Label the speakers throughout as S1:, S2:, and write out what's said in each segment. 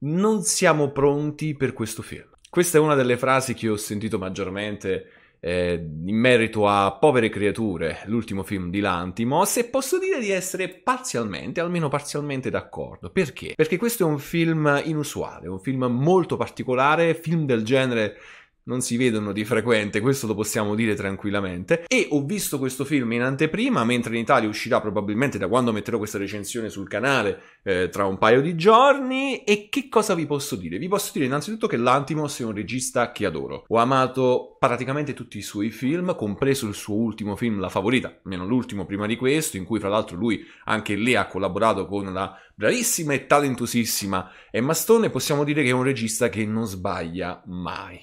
S1: non siamo pronti per questo film. Questa è una delle frasi che ho sentito maggiormente eh, in merito a Povere creature, l'ultimo film di Lantimos, e posso dire di essere parzialmente, almeno parzialmente d'accordo. Perché? Perché questo è un film inusuale, un film molto particolare, film del genere non si vedono di frequente, questo lo possiamo dire tranquillamente. E ho visto questo film in anteprima, mentre in Italia uscirà probabilmente da quando metterò questa recensione sul canale eh, tra un paio di giorni. E che cosa vi posso dire? Vi posso dire innanzitutto che Lantimos è un regista che adoro. Ho amato praticamente tutti i suoi film, compreso il suo ultimo film, La Favorita, meno l'ultimo prima di questo, in cui fra l'altro lui anche lì ha collaborato con la bravissima e talentosissima Emma Stone. Possiamo dire che è un regista che non sbaglia mai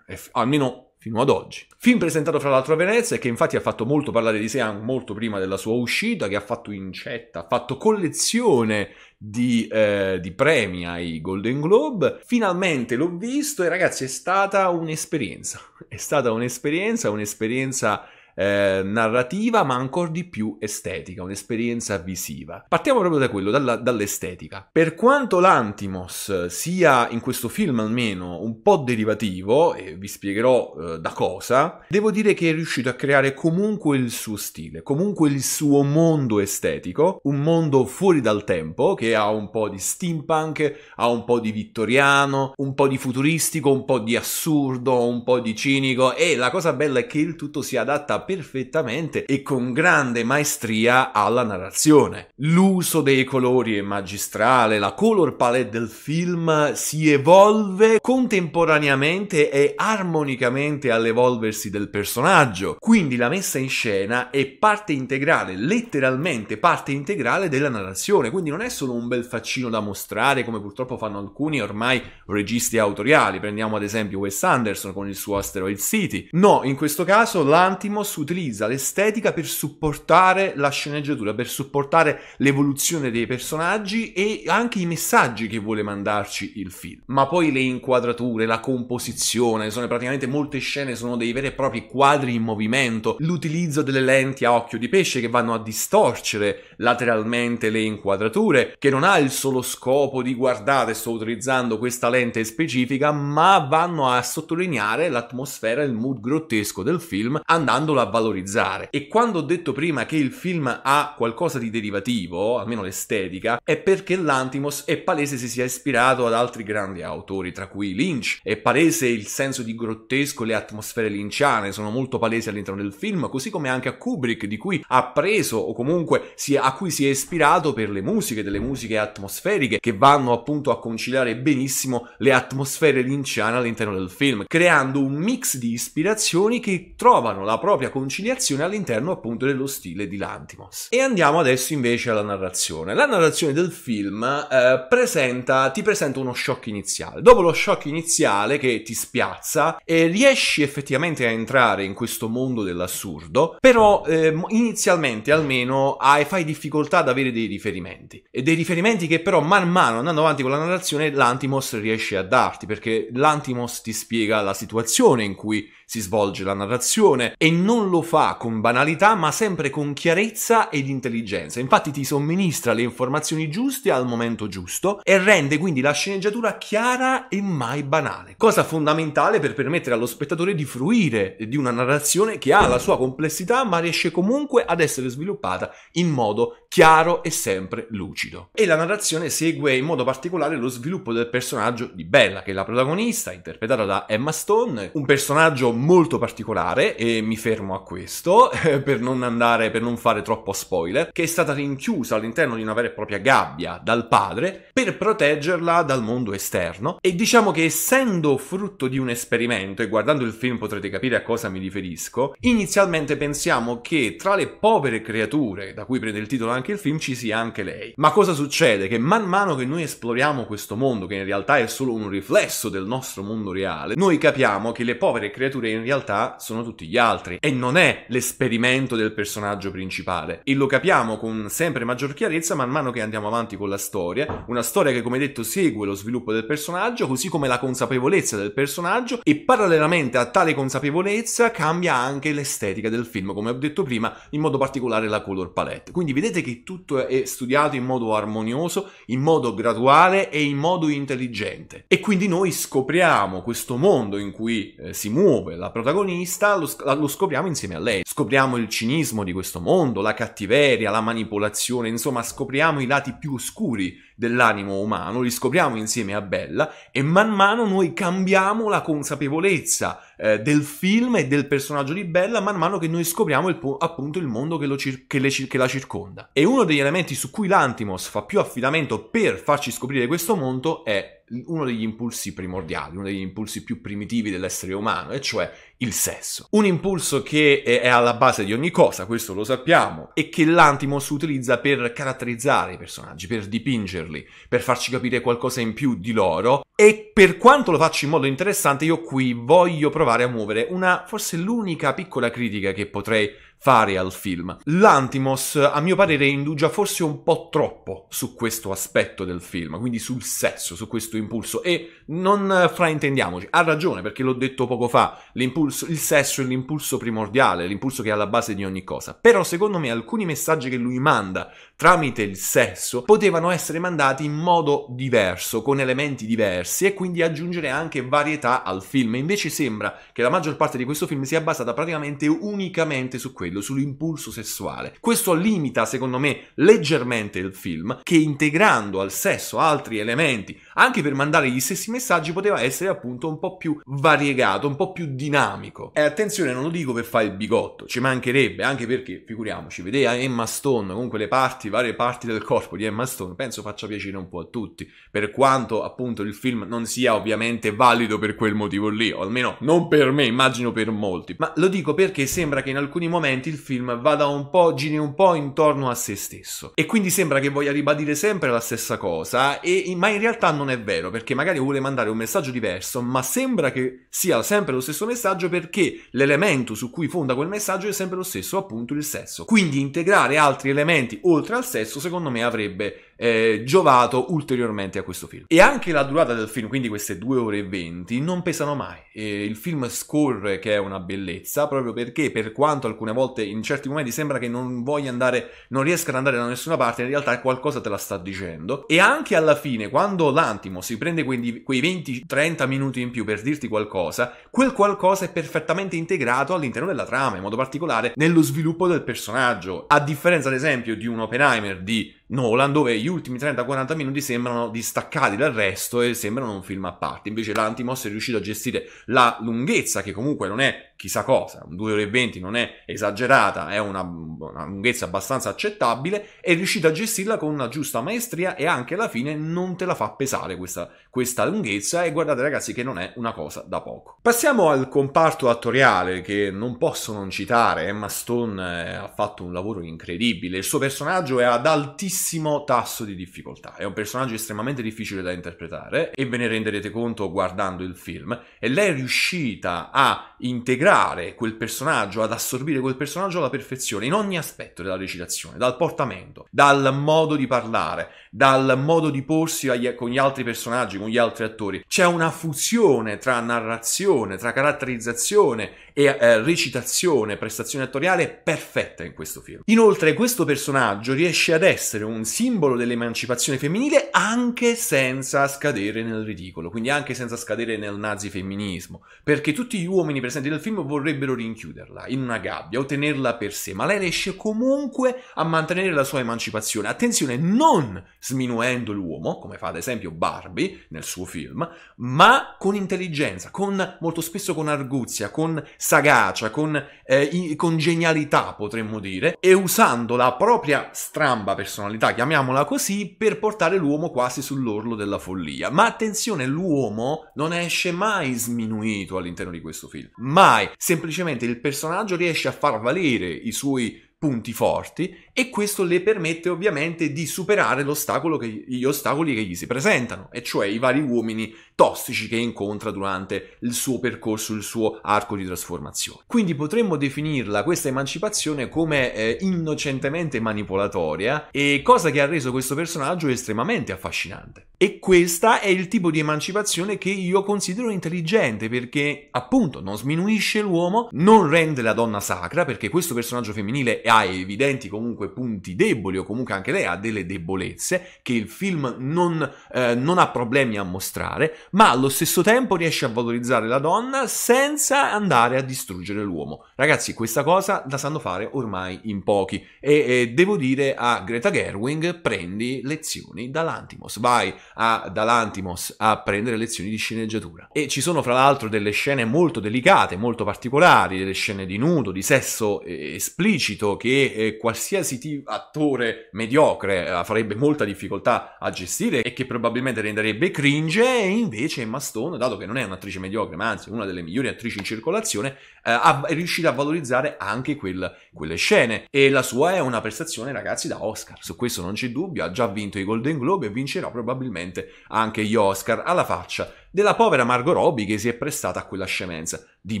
S1: almeno fino ad oggi. Film presentato fra l'altro a Venezia che infatti ha fatto molto parlare di Sean molto prima della sua uscita, che ha fatto incetta, ha fatto collezione di, eh, di, premi ai Golden Globe. Finalmente l'ho visto e ragazzi è stata un'esperienza, è stata un'esperienza, un'esperienza eh, narrativa, ma ancora di più estetica, un'esperienza visiva. Partiamo proprio da quello, dalla, dall'estetica. Per quanto l'Antimos sia in questo film almeno un po' derivativo, e vi spiegherò eh, da cosa, devo dire che è riuscito a creare comunque il suo stile, comunque il suo mondo estetico, un mondo fuori dal tempo che ha un po' di steampunk, ha un po' di vittoriano, un po' di futuristico, un po' di assurdo, un po' di cinico e la cosa bella è che il tutto si adatta perfettamente e con grande maestria alla narrazione. L'uso dei colori è magistrale, la color palette del film si evolve contemporaneamente e armonicamente all'evolversi del personaggio, quindi la messa in scena è parte integrale, letteralmente parte integrale della narrazione, quindi non è solo un bel faccino da mostrare come purtroppo fanno alcuni ormai registi autoriali, prendiamo ad esempio Wes Anderson con il suo Asteroid City. No, in questo caso l'Antimos utilizza l'estetica per supportare la sceneggiatura, per supportare l'evoluzione dei personaggi e anche i messaggi che vuole mandarci il film. Ma poi le inquadrature, la composizione, sono praticamente molte scene sono dei veri e propri quadri in movimento, l'utilizzo delle lenti a occhio di pesce che vanno a distorcere lateralmente le inquadrature, che non ha il solo scopo di guardare, sto utilizzando questa lente specifica, ma vanno a sottolineare l'atmosfera il mood grottesco del film andandolo a valorizzare. E quando ho detto prima che il film ha qualcosa di derivativo, almeno l'estetica, è perché l'Antimos è palese se si è ispirato ad altri grandi autori, tra cui Lynch. È palese il senso di grottesco, le atmosfere linciane sono molto palesi all'interno del film, così come anche a Kubrick, di cui ha preso o comunque si, a cui si è ispirato per le musiche, delle musiche atmosferiche che vanno appunto a conciliare benissimo le atmosfere linciane all'interno del film, creando un mix di ispirazioni che trovano la propria conciliazione all'interno appunto dello stile di Lantimos. E andiamo adesso invece alla narrazione. La narrazione del film eh, presenta, ti presenta uno shock iniziale. Dopo lo shock iniziale che ti spiazza e eh, riesci effettivamente a entrare in questo mondo dell'assurdo, però eh, inizialmente almeno hai, fai difficoltà ad avere dei riferimenti. E dei riferimenti che però man mano andando avanti con la narrazione l'Antimos riesce a darti perché l'Antimos ti spiega la situazione in cui si svolge la narrazione e non non lo fa con banalità ma sempre con chiarezza ed intelligenza, infatti ti somministra le informazioni giuste al momento giusto e rende quindi la sceneggiatura chiara e mai banale, cosa fondamentale per permettere allo spettatore di fruire di una narrazione che ha la sua complessità ma riesce comunque ad essere sviluppata in modo chiaro e sempre lucido. E la narrazione segue in modo particolare lo sviluppo del personaggio di Bella, che è la protagonista, interpretata da Emma Stone, un personaggio molto particolare e mi fermo fermo a questo, per non andare, per non fare troppo spoiler, che è stata rinchiusa all'interno di una vera e propria gabbia dal padre per proteggerla dal mondo esterno. E diciamo che essendo frutto di un esperimento, e guardando il film potrete capire a cosa mi riferisco, inizialmente pensiamo che tra le povere creature, da cui prende il titolo anche il film, ci sia anche lei. Ma cosa succede? Che man mano che noi esploriamo questo mondo, che in realtà è solo un riflesso del nostro mondo reale, noi capiamo che le povere creature in realtà sono tutti gli altri e non è l'esperimento del personaggio principale e lo capiamo con sempre maggior chiarezza man mano che andiamo avanti con la storia, una storia che come detto segue lo sviluppo del personaggio così come la consapevolezza del personaggio e parallelamente a tale consapevolezza cambia anche l'estetica del film come ho detto prima in modo particolare la color palette. Quindi vedete che tutto è studiato in modo armonioso, in modo graduale e in modo intelligente e quindi noi scopriamo questo mondo in cui eh, si muove la protagonista, lo, lo scopriamo scopriamo insieme a lei. Scopriamo il cinismo di questo mondo, la cattiveria, la manipolazione, insomma scopriamo i lati più oscuri dell'animo umano, li scopriamo insieme a Bella e man mano noi cambiamo la consapevolezza eh, del film e del personaggio di Bella man mano che noi scopriamo il, appunto il mondo che, cir- che, cir- che la circonda. E uno degli elementi su cui l'Antimos fa più affidamento per farci scoprire questo mondo è uno degli impulsi primordiali, uno degli impulsi più primitivi dell'essere umano, e cioè il sesso. Un impulso che è alla base di ogni cosa, questo lo sappiamo, e che l'antimos utilizza per caratterizzare i personaggi, per dipingerli, per farci capire qualcosa in più di loro. E per quanto lo faccio in modo interessante, io qui voglio provare a muovere una, forse l'unica piccola critica che potrei fare al film. L'Antimos, a mio parere, indugia forse un po' troppo su questo aspetto del film, quindi sul sesso, su questo impulso. E non fraintendiamoci, ha ragione, perché l'ho detto poco fa, l'impulso, il sesso è l'impulso primordiale, l'impulso che è alla base di ogni cosa. Però, secondo me, alcuni messaggi che lui manda tramite il sesso potevano essere mandati in modo diverso, con elementi diversi e quindi aggiungere anche varietà al film. Invece sembra che la maggior parte di questo film sia basata praticamente unicamente su questo quello, sull'impulso sessuale. Questo limita, secondo me, leggermente il film, che integrando al sesso altri elementi, anche per mandare gli stessi messaggi, poteva essere appunto un po' più variegato, un po' più dinamico. E attenzione, non lo dico per fare il bigotto, ci mancherebbe, anche perché, figuriamoci, vedere Emma Stone, comunque le parti, varie parti del corpo di Emma Stone, penso faccia piacere un po' a tutti, per quanto appunto il film non sia ovviamente valido per quel motivo lì, o almeno non per me, immagino per molti. Ma lo dico perché sembra che in alcuni momenti momenti il film vada un po', giri un po' intorno a se stesso. E quindi sembra che voglia ribadire sempre la stessa cosa, e, ma in realtà non è vero, perché magari vuole mandare un messaggio diverso, ma sembra che sia sempre lo stesso messaggio perché l'elemento su cui fonda quel messaggio è sempre lo stesso, appunto il sesso. Quindi integrare altri elementi oltre al sesso, secondo me, avrebbe eh, giovato ulteriormente a questo film. E anche la durata del film, quindi queste 2 ore e 20, non pesano mai. Eh, il film scorre che è una bellezza, proprio perché per quanto alcune volte in certi momenti sembra che non voglia andare, non riesca ad andare da nessuna parte, in realtà qualcosa te la sta dicendo. E anche alla fine, quando l'antimo si prende quei, quei 20-30 minuti in più per dirti qualcosa, quel qualcosa è perfettamente integrato all'interno della trama, in modo particolare nello sviluppo del personaggio. A differenza, ad esempio, di un Oppenheimer di Nolan, dove gli ultimi 30-40 minuti sembrano distaccati dal resto e sembrano un film a parte. Invece l'Antimos è riuscito a gestire la lunghezza, che comunque non è chissà cosa, 2 ore e 20 non è esagerata, è una, una lunghezza abbastanza accettabile, è riuscita a gestirla con una giusta maestria e anche alla fine non te la fa pesare questa, questa lunghezza e guardate ragazzi che non è una cosa da poco. Passiamo al comparto attoriale che non posso non citare, Emma Stone eh, ha fatto un lavoro incredibile, il suo personaggio è ad altissimo tasso di difficoltà, è un personaggio estremamente difficile da interpretare e ve ne renderete conto guardando il film e lei è riuscita a integrare integrare quel personaggio, ad assorbire quel personaggio alla perfezione in ogni aspetto della recitazione, dal portamento, dal modo di parlare, dal modo di porsi agli, con gli altri personaggi, con gli altri attori. C'è una fusione tra narrazione, tra caratterizzazione e eh, recitazione, prestazione attoriale perfetta in questo film. Inoltre questo personaggio riesce ad essere un simbolo dell'emancipazione femminile anche senza scadere nel ridicolo, quindi anche senza scadere nel nazifemminismo, perché tutti gli uomini presenti nel film film vorrebbero rinchiuderla in una gabbia o tenerla per sé, ma lei riesce comunque a mantenere la sua emancipazione. Attenzione, non sminuendo l'uomo, come fa ad esempio Barbie nel suo film, ma con intelligenza, con, molto spesso con arguzia, con sagacia, con, eh, con genialità potremmo dire, e usando la propria stramba personalità, chiamiamola così, per portare l'uomo quasi sull'orlo della follia. Ma attenzione, l'uomo non esce mai sminuito all'interno di questo film. Mai semplicemente il personaggio riesce a far valere i suoi punti forti e questo le permette ovviamente di superare l'ostacolo che, gli ostacoli che gli si presentano, e cioè i vari uomini tossici che incontra durante il suo percorso, il suo arco di trasformazione. Quindi potremmo definirla questa emancipazione come eh, innocentemente manipolatoria e cosa che ha reso questo personaggio estremamente affascinante. E questa è il tipo di emancipazione che io considero intelligente perché appunto non sminuisce l'uomo, non rende la donna sacra perché questo personaggio femminile ha evidenti comunque punti deboli o comunque anche lei ha delle debolezze che il film non, eh, non ha problemi a mostrare, ma allo stesso tempo riesce a valorizzare la donna senza andare a distruggere l'uomo. Ragazzi, questa cosa la sanno fare ormai in pochi e, e devo dire a Greta Gerwing prendi lezioni dall'Antimos, vai a, dall'Antimos a prendere lezioni di sceneggiatura. E ci sono fra l'altro delle scene molto delicate, molto particolari, delle scene di nudo, di sesso eh, esplicito che eh, qualsiasi t- attore mediocre eh, farebbe molta difficoltà a gestire e che probabilmente renderebbe cringe, e invece Emma Stone, dato che non è un'attrice mediocre, ma anzi una delle migliori attrici in circolazione, eh, è riuscita a valorizzare anche quel, quelle scene. E la sua è una prestazione, ragazzi, da Oscar, su questo non c'è dubbio, ha già vinto i Golden Globe e vincerà probabilmente anche gli Oscar alla faccia della povera Margot Robbie che si è prestata a quella scemenza di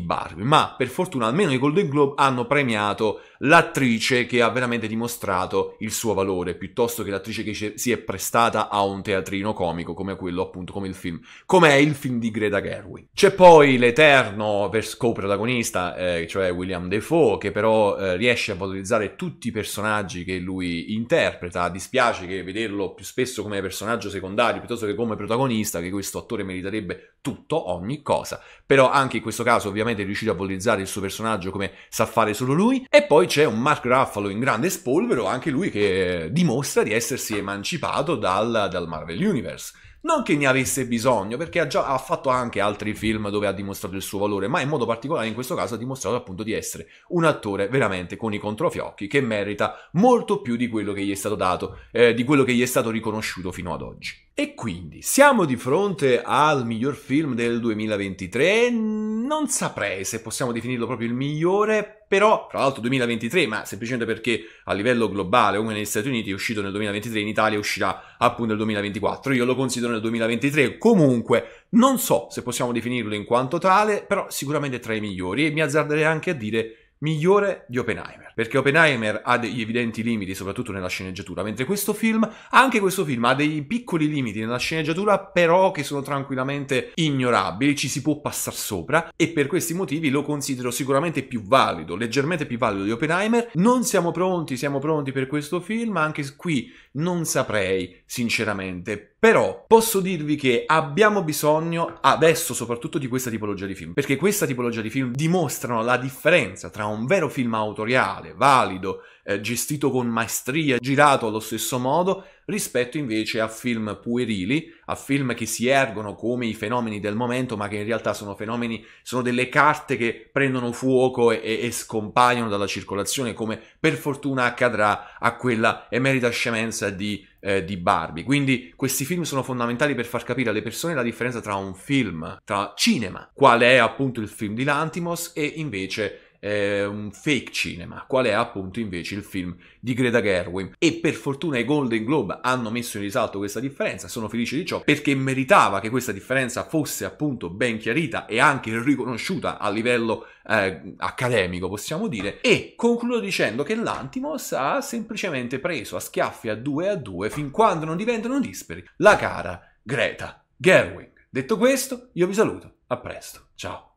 S1: Barbie. Ma per fortuna almeno i Golden Globe hanno premiato l'attrice che ha veramente dimostrato il suo valore, piuttosto che l'attrice che si è prestata a un teatrino comico come quello appunto, come il film, come è il film di Greta Gerwig. C'è poi l'eterno co-protagonista, eh, cioè William Defoe, che però eh, riesce a valorizzare tutti i personaggi che lui interpreta. Dispiace che vederlo più spesso come personaggio secondario piuttosto che come protagonista, che questo attore meriterebbe sarebbe tutto, ogni cosa. Però anche in questo caso ovviamente è riuscito a valorizzare il suo personaggio come sa fare solo lui. E poi c'è un Mark Ruffalo in grande spolvero, anche lui che dimostra di essersi emancipato dal, dal Marvel Universe. Non che ne avesse bisogno, perché ha, già, ha fatto anche altri film dove ha dimostrato il suo valore, ma in modo particolare in questo caso ha dimostrato appunto di essere un attore veramente con i controfiocchi che merita molto più di quello che gli è stato dato, eh, di quello che gli è stato riconosciuto fino ad oggi. E quindi siamo di fronte al miglior film del 2023, non saprei se possiamo definirlo proprio il migliore, però tra l'altro 2023, ma semplicemente perché a livello globale, come negli Stati Uniti è uscito nel 2023, in Italia uscirà appunto nel 2024, io lo considero nel 2023, comunque non so se possiamo definirlo in quanto tale, però sicuramente tra i migliori e mi azzarderei anche a dire migliore di Oppenheimer, perché Oppenheimer ha degli evidenti limiti soprattutto nella sceneggiatura, mentre questo film, anche questo film ha dei piccoli limiti nella sceneggiatura, però che sono tranquillamente ignorabili, ci si può passare sopra e per questi motivi lo considero sicuramente più valido, leggermente più valido di Oppenheimer. Non siamo pronti, siamo pronti per questo film, anche qui non saprei, sinceramente, però posso dirvi che abbiamo bisogno adesso soprattutto di questa tipologia di film, perché questa tipologia di film dimostrano la differenza tra un vero film autoriale, valido, eh, gestito con maestria, girato allo stesso modo, rispetto invece a film puerili, a film che si ergono come i fenomeni del momento, ma che in realtà sono fenomeni, sono delle carte che prendono fuoco e, e scompaiono dalla circolazione, come per fortuna accadrà a quella emerita scemenza di, eh, di Barbie. Quindi questi film sono fondamentali per far capire alle persone la differenza tra un film, tra cinema, qual è appunto il film di Lantimos e invece eh, un fake cinema, qual è appunto invece il film di Greta Gerwin. E per fortuna i Golden Globe hanno messo in risalto questa differenza, sono felice di ciò, perché meritava che questa differenza fosse appunto ben chiarita e anche riconosciuta a livello eh, accademico, possiamo dire. E concludo dicendo che l'Antimos ha semplicemente preso a schiaffi a due a due fin quando non diventano disperi la cara Greta Gerwin. Detto questo, io vi saluto, a presto, ciao.